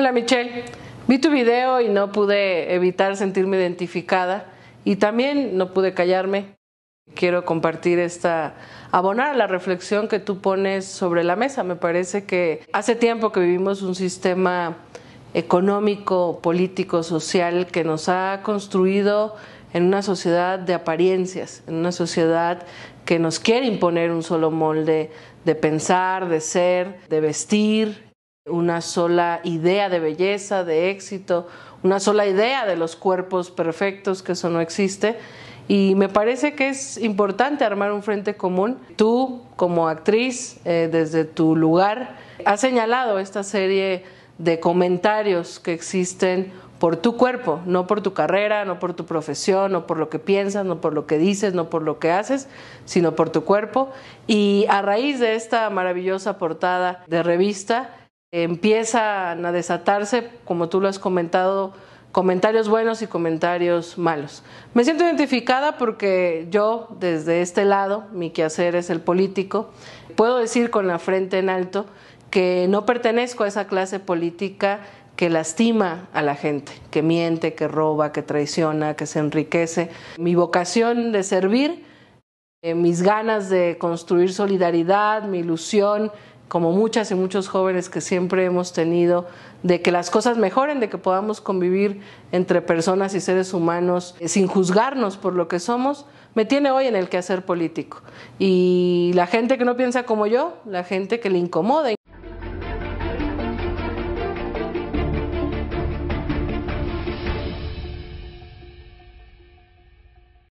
Hola Michelle, vi tu video y no pude evitar sentirme identificada y también no pude callarme. Quiero compartir esta, abonar a la reflexión que tú pones sobre la mesa. Me parece que hace tiempo que vivimos un sistema económico, político, social que nos ha construido en una sociedad de apariencias, en una sociedad que nos quiere imponer un solo molde de pensar, de ser, de vestir, una sola idea de belleza, de éxito, una sola idea de los cuerpos perfectos, que eso no existe. Y me parece que es importante armar un frente común. Tú, como actriz, eh, desde tu lugar, has señalado esta serie de comentarios que existen por tu cuerpo, no por tu carrera, no por tu profesión, no por lo que piensas, no por lo que dices, no por lo que haces, sino por tu cuerpo. Y a raíz de esta maravillosa portada de revista, empiezan a desatarse, como tú lo has comentado, comentarios buenos y comentarios malos. Me siento identificada porque yo, desde este lado, mi quehacer es el político, puedo decir con la frente en alto que no pertenezco a esa clase política que lastima a la gente, que miente, que roba, que traiciona, que se enriquece. Mi vocación de servir, eh, mis ganas de construir solidaridad, mi ilusión como muchas y muchos jóvenes que siempre hemos tenido, de que las cosas mejoren, de que podamos convivir entre personas y seres humanos eh, sin juzgarnos por lo que somos, me tiene hoy en el quehacer político. Y la gente que no piensa como yo, la gente que le incomoda.